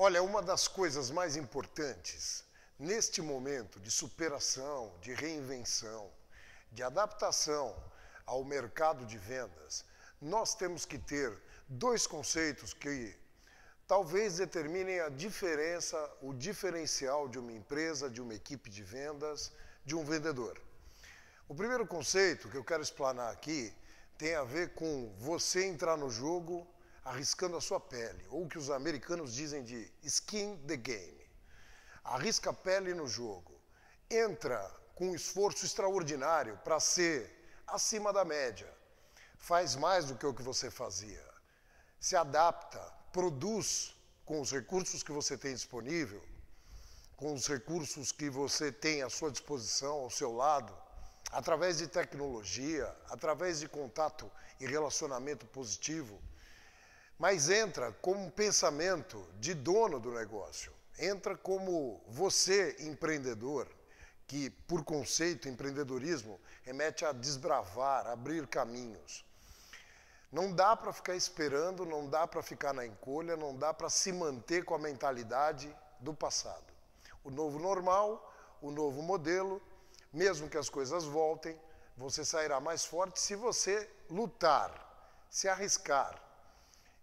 Olha, uma das coisas mais importantes neste momento de superação, de reinvenção, de adaptação ao mercado de vendas, nós temos que ter dois conceitos que talvez determinem a diferença, o diferencial de uma empresa, de uma equipe de vendas, de um vendedor. O primeiro conceito que eu quero explanar aqui tem a ver com você entrar no jogo arriscando a sua pele, ou o que os americanos dizem de skin the game. Arrisca a pele no jogo, entra com um esforço extraordinário para ser acima da média, faz mais do que o que você fazia, se adapta, produz com os recursos que você tem disponível, com os recursos que você tem à sua disposição, ao seu lado, através de tecnologia, através de contato e relacionamento positivo, mas entra como um pensamento de dono do negócio, entra como você, empreendedor, que por conceito, empreendedorismo remete a desbravar, abrir caminhos. Não dá para ficar esperando, não dá para ficar na encolha, não dá para se manter com a mentalidade do passado. O novo normal, o novo modelo, mesmo que as coisas voltem, você sairá mais forte se você lutar, se arriscar,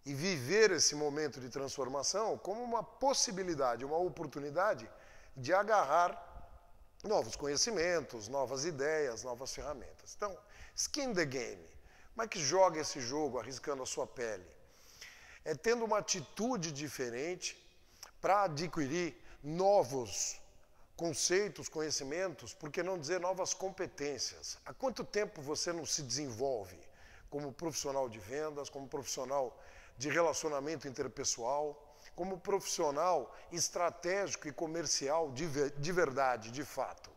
e viver esse momento de transformação como uma possibilidade, uma oportunidade de agarrar novos conhecimentos, novas ideias, novas ferramentas. Então, skin the game. Como é que joga esse jogo arriscando a sua pele? É tendo uma atitude diferente para adquirir novos conceitos, conhecimentos, por que não dizer novas competências? Há quanto tempo você não se desenvolve como profissional de vendas, como profissional de relacionamento interpessoal, como profissional estratégico e comercial de, de verdade, de fato.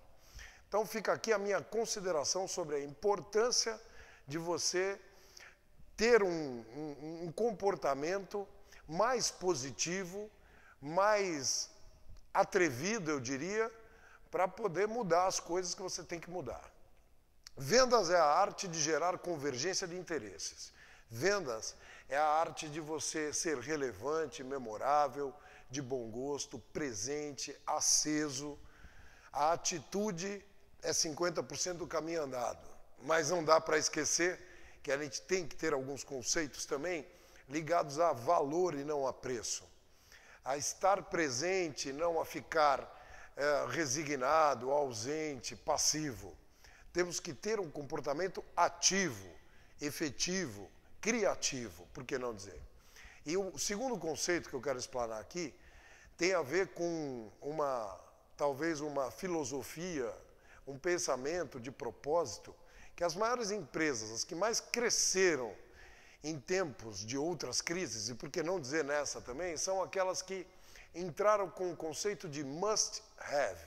Então fica aqui a minha consideração sobre a importância de você ter um, um, um comportamento mais positivo, mais atrevido, eu diria, para poder mudar as coisas que você tem que mudar. Vendas é a arte de gerar convergência de interesses. Vendas é a arte de você ser relevante, memorável, de bom gosto, presente, aceso. A atitude é 50% do caminho andado, mas não dá para esquecer que a gente tem que ter alguns conceitos também ligados a valor e não a preço. A estar presente, não a ficar é, resignado, ausente, passivo. Temos que ter um comportamento ativo, efetivo, criativo, por que não dizer? E o segundo conceito que eu quero explanar aqui tem a ver com uma, talvez uma filosofia, um pensamento de propósito que as maiores empresas, as que mais cresceram em tempos de outras crises, e por que não dizer nessa também, são aquelas que entraram com o conceito de must have.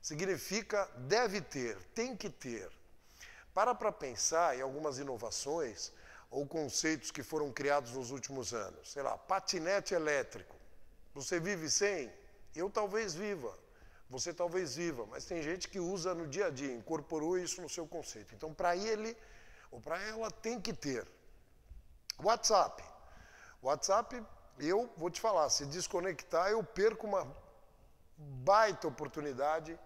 Significa deve ter, tem que ter. Para para pensar em algumas inovações ou conceitos que foram criados nos últimos anos. Sei lá, patinete elétrico. Você vive sem? Eu talvez viva. Você talvez viva, mas tem gente que usa no dia a dia, incorporou isso no seu conceito. Então, para ele ou para ela tem que ter. WhatsApp. WhatsApp, eu vou te falar, se desconectar, eu perco uma baita oportunidade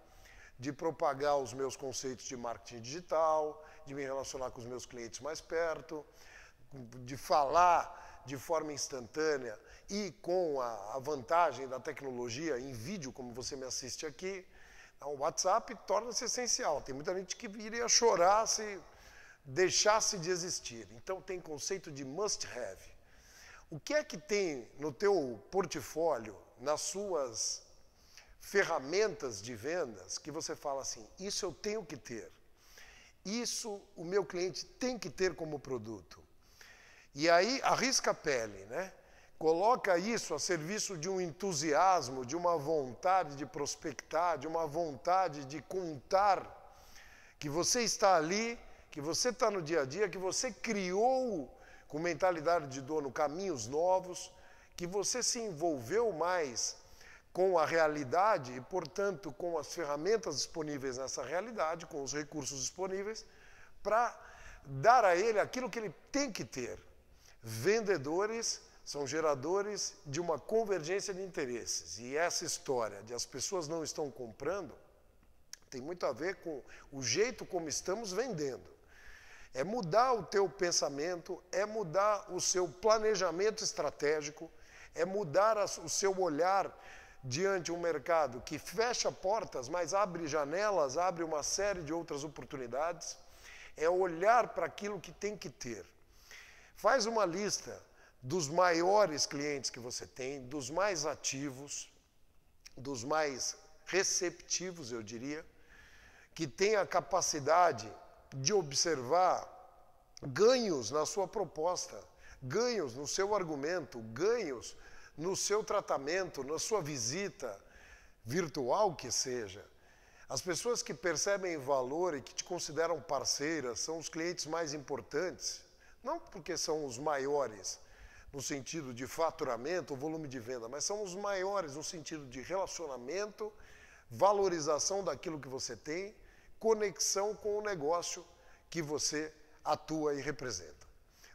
de propagar os meus conceitos de marketing digital, de me relacionar com os meus clientes mais perto, de falar de forma instantânea e com a, a vantagem da tecnologia em vídeo, como você me assiste aqui, o WhatsApp torna-se essencial. Tem muita gente que iria chorar se deixasse de existir. Então tem conceito de must have. O que é que tem no teu portfólio, nas suas ferramentas de vendas que você fala assim: isso eu tenho que ter, isso o meu cliente tem que ter como produto. E aí arrisca a pele, né? Coloca isso a serviço de um entusiasmo, de uma vontade de prospectar, de uma vontade de contar que você está ali, que você está no dia a dia, que você criou com mentalidade de dono caminhos novos, que você se envolveu mais com a realidade e, portanto, com as ferramentas disponíveis nessa realidade, com os recursos disponíveis, para dar a ele aquilo que ele tem que ter. Vendedores são geradores de uma convergência de interesses. E essa história de as pessoas não estão comprando tem muito a ver com o jeito como estamos vendendo. É mudar o teu pensamento, é mudar o seu planejamento estratégico, é mudar o seu olhar diante um mercado que fecha portas, mas abre janelas, abre uma série de outras oportunidades, é olhar para aquilo que tem que ter. Faz uma lista dos maiores clientes que você tem, dos mais ativos, dos mais receptivos, eu diria, que tem a capacidade de observar ganhos na sua proposta, ganhos no seu argumento, ganhos no seu tratamento, na sua visita, virtual que seja. As pessoas que percebem valor e que te consideram parceira são os clientes mais importantes, não porque são os maiores no sentido de faturamento ou volume de venda, mas são os maiores no sentido de relacionamento, valorização daquilo que você tem, conexão com o negócio que você atua e representa.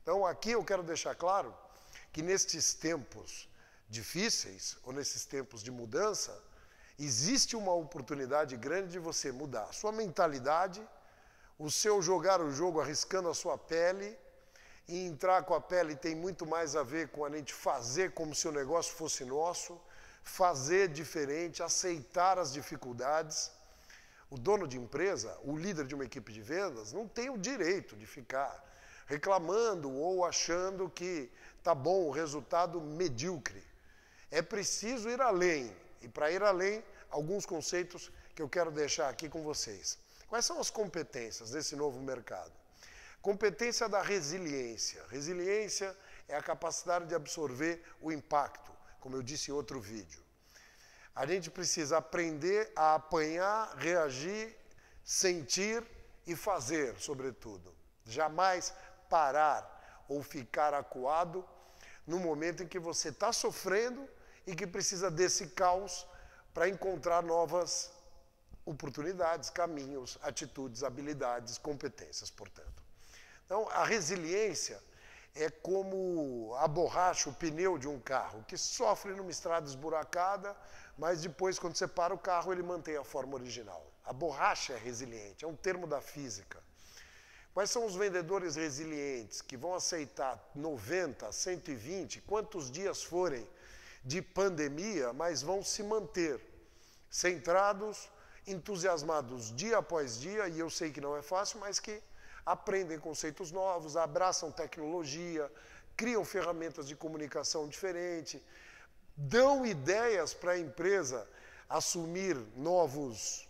Então, aqui eu quero deixar claro que nestes tempos difíceis ou nesses tempos de mudança, existe uma oportunidade grande de você mudar a sua mentalidade, o seu jogar o jogo arriscando a sua pele, e entrar com a pele tem muito mais a ver com a gente fazer como se o negócio fosse nosso, fazer diferente, aceitar as dificuldades. O dono de empresa, o líder de uma equipe de vendas, não tem o direito de ficar reclamando ou achando que tá bom o resultado medíocre. É preciso ir além. E para ir além, alguns conceitos que eu quero deixar aqui com vocês. Quais são as competências desse novo mercado? Competência da resiliência. Resiliência é a capacidade de absorver o impacto, como eu disse em outro vídeo. A gente precisa aprender a apanhar, reagir, sentir e fazer, sobretudo. Jamais parar ou ficar acuado no momento em que você está sofrendo e que precisa desse caos para encontrar novas oportunidades, caminhos, atitudes, habilidades, competências, portanto. Então, a resiliência é como a borracha, o pneu de um carro, que sofre numa estrada esburacada, mas depois, quando você para o carro, ele mantém a forma original. A borracha é resiliente, é um termo da física. Quais são os vendedores resilientes que vão aceitar 90, 120, quantos dias forem de pandemia, mas vão se manter centrados, entusiasmados dia após dia, e eu sei que não é fácil, mas que aprendem conceitos novos, abraçam tecnologia, criam ferramentas de comunicação diferente, dão ideias para a empresa assumir novos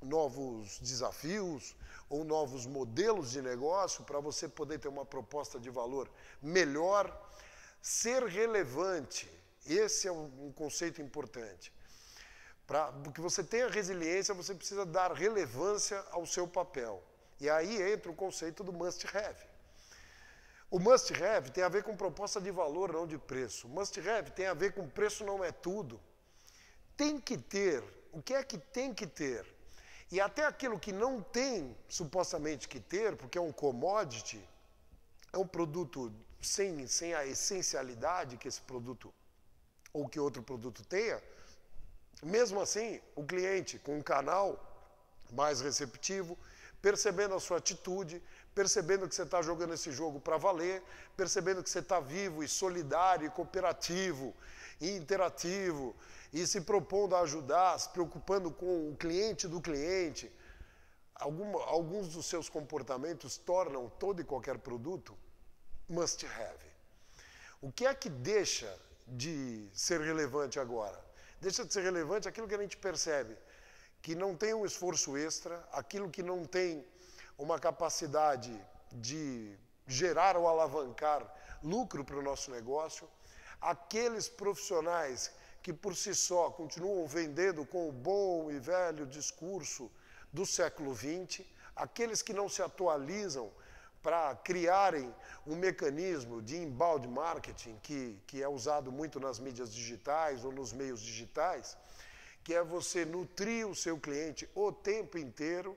novos desafios ou novos modelos de negócio para você poder ter uma proposta de valor melhor, ser relevante esse é um conceito importante. Para que você tenha resiliência, você precisa dar relevância ao seu papel. E aí entra o conceito do must have. O must have tem a ver com proposta de valor, não de preço. O must have tem a ver com preço não é tudo. Tem que ter. O que é que tem que ter? E até aquilo que não tem supostamente que ter, porque é um commodity, é um produto sem, sem a essencialidade que esse produto ou que outro produto tenha, mesmo assim, o cliente com um canal mais receptivo, percebendo a sua atitude, percebendo que você está jogando esse jogo para valer, percebendo que você está vivo e solidário e cooperativo e interativo e se propondo a ajudar, se preocupando com o cliente do cliente. Algum, alguns dos seus comportamentos tornam todo e qualquer produto must have. O que é que deixa de ser relevante agora. Deixa de ser relevante aquilo que a gente percebe, que não tem um esforço extra, aquilo que não tem uma capacidade de gerar ou alavancar lucro para o nosso negócio, aqueles profissionais que por si só continuam vendendo com o bom e velho discurso do século XX, aqueles que não se atualizam para criarem um mecanismo de inbound marketing, que, que é usado muito nas mídias digitais ou nos meios digitais, que é você nutrir o seu cliente o tempo inteiro,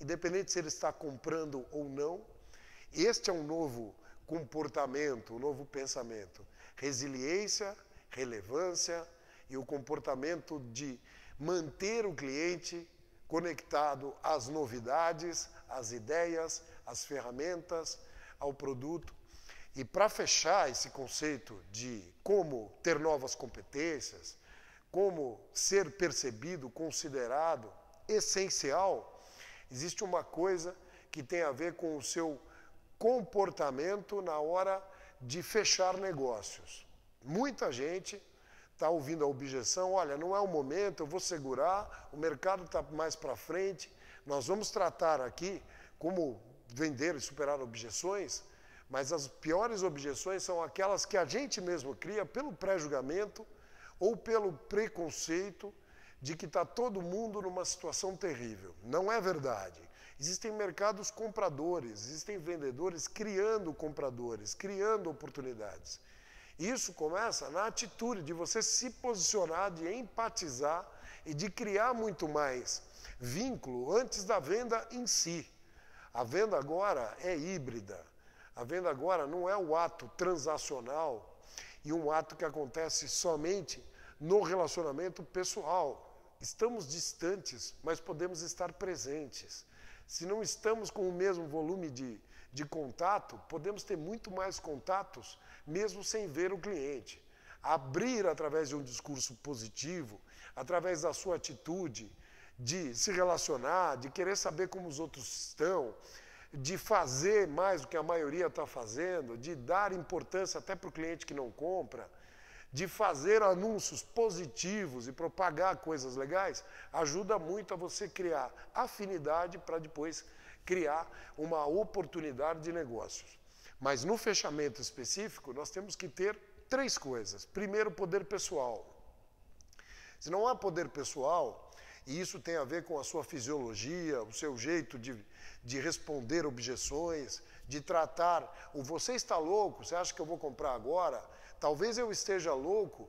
independente se ele está comprando ou não. Este é um novo comportamento, um novo pensamento. Resiliência, relevância e o comportamento de manter o cliente conectado às novidades, às ideias as ferramentas, ao produto. E para fechar esse conceito de como ter novas competências, como ser percebido, considerado essencial, existe uma coisa que tem a ver com o seu comportamento na hora de fechar negócios. Muita gente está ouvindo a objeção: olha, não é o momento, eu vou segurar, o mercado está mais para frente. Nós vamos tratar aqui como vender e superar objeções, mas as piores objeções são aquelas que a gente mesmo cria pelo pré-julgamento ou pelo preconceito de que está todo mundo numa situação terrível. Não é verdade. Existem mercados compradores, existem vendedores criando compradores, criando oportunidades. Isso começa na atitude de você se posicionar, de empatizar e de criar muito mais vínculo antes da venda em si. A venda agora é híbrida. A venda agora não é o ato transacional e um ato que acontece somente no relacionamento pessoal. Estamos distantes, mas podemos estar presentes. Se não estamos com o mesmo volume de, de contato, podemos ter muito mais contatos, mesmo sem ver o cliente. Abrir através de um discurso positivo, através da sua atitude, de se relacionar, de querer saber como os outros estão, de fazer mais do que a maioria está fazendo, de dar importância até para o cliente que não compra, de fazer anúncios positivos e propagar coisas legais, ajuda muito a você criar afinidade para depois criar uma oportunidade de negócios. Mas no fechamento específico, nós temos que ter três coisas. Primeiro, poder pessoal. Se não há poder pessoal, e isso tem a ver com a sua fisiologia, o seu jeito de, de responder objeções, de tratar. O você está louco, você acha que eu vou comprar agora? Talvez eu esteja louco,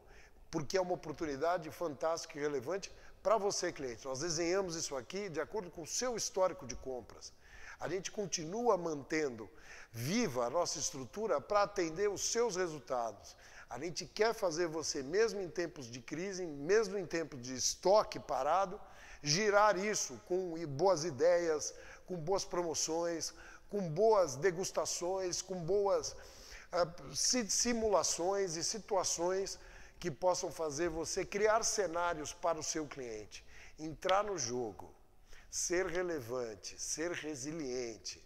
porque é uma oportunidade fantástica e relevante para você, cliente. Nós desenhamos isso aqui de acordo com o seu histórico de compras. A gente continua mantendo viva a nossa estrutura para atender os seus resultados. A gente quer fazer você, mesmo em tempos de crise, mesmo em tempos de estoque parado, girar isso com boas ideias, com boas promoções, com boas degustações, com boas uh, simulações e situações que possam fazer você criar cenários para o seu cliente, entrar no jogo, ser relevante, ser resiliente,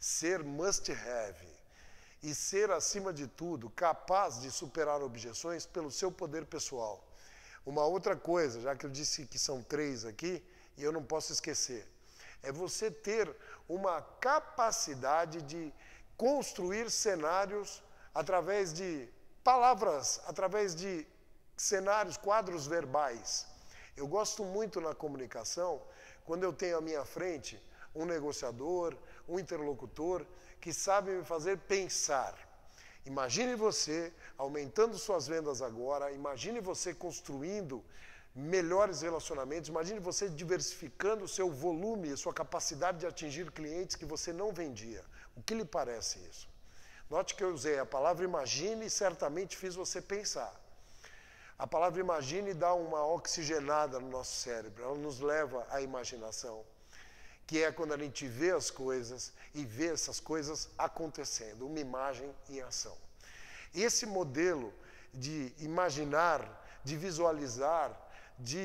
ser must have e ser, acima de tudo, capaz de superar objeções pelo seu poder pessoal. Uma outra coisa, já que eu disse que são três aqui, e eu não posso esquecer, é você ter uma capacidade de construir cenários através de palavras, através de cenários, quadros verbais. Eu gosto muito na comunicação quando eu tenho à minha frente um negociador, um interlocutor que sabem me fazer pensar. Imagine você aumentando suas vendas agora, imagine você construindo melhores relacionamentos, imagine você diversificando o seu volume, a sua capacidade de atingir clientes que você não vendia. O que lhe parece isso? Note que eu usei a palavra imagine e certamente fiz você pensar. A palavra imagine dá uma oxigenada no nosso cérebro, ela nos leva à imaginação que é quando a gente vê as coisas e vê essas coisas acontecendo, uma imagem em ação. Esse modelo de imaginar, de visualizar, de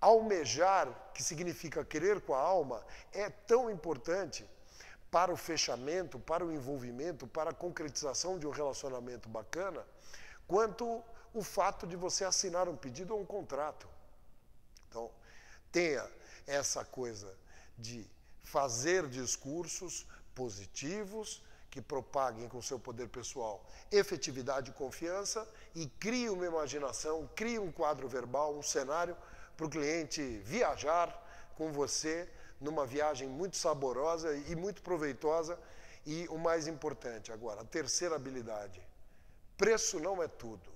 almejar, que significa querer com a alma, é tão importante para o fechamento, para o envolvimento, para a concretização de um relacionamento bacana, quanto o fato de você assinar um pedido ou um contrato. Então, tenha essa coisa de fazer discursos positivos que propaguem com seu poder pessoal efetividade e confiança e crie uma imaginação, crie um quadro verbal, um cenário para o cliente viajar com você numa viagem muito saborosa e muito proveitosa. E o mais importante agora, a terceira habilidade: preço não é tudo,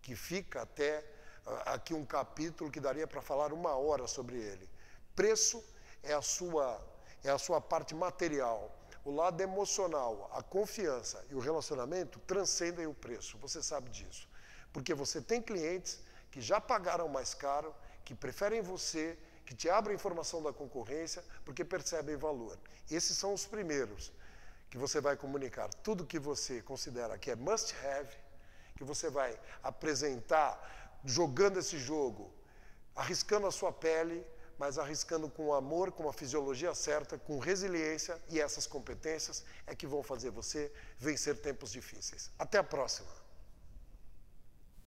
que fica até ah, aqui um capítulo que daria para falar uma hora sobre ele. Preço é a sua é a sua parte material. O lado emocional, a confiança e o relacionamento transcendem o preço, você sabe disso. Porque você tem clientes que já pagaram mais caro, que preferem você, que te abrem informação da concorrência, porque percebem valor. Esses são os primeiros que você vai comunicar tudo que você considera que é must have, que você vai apresentar jogando esse jogo, arriscando a sua pele mas arriscando com amor, com a fisiologia certa, com resiliência e essas competências é que vão fazer você vencer tempos difíceis. Até a próxima!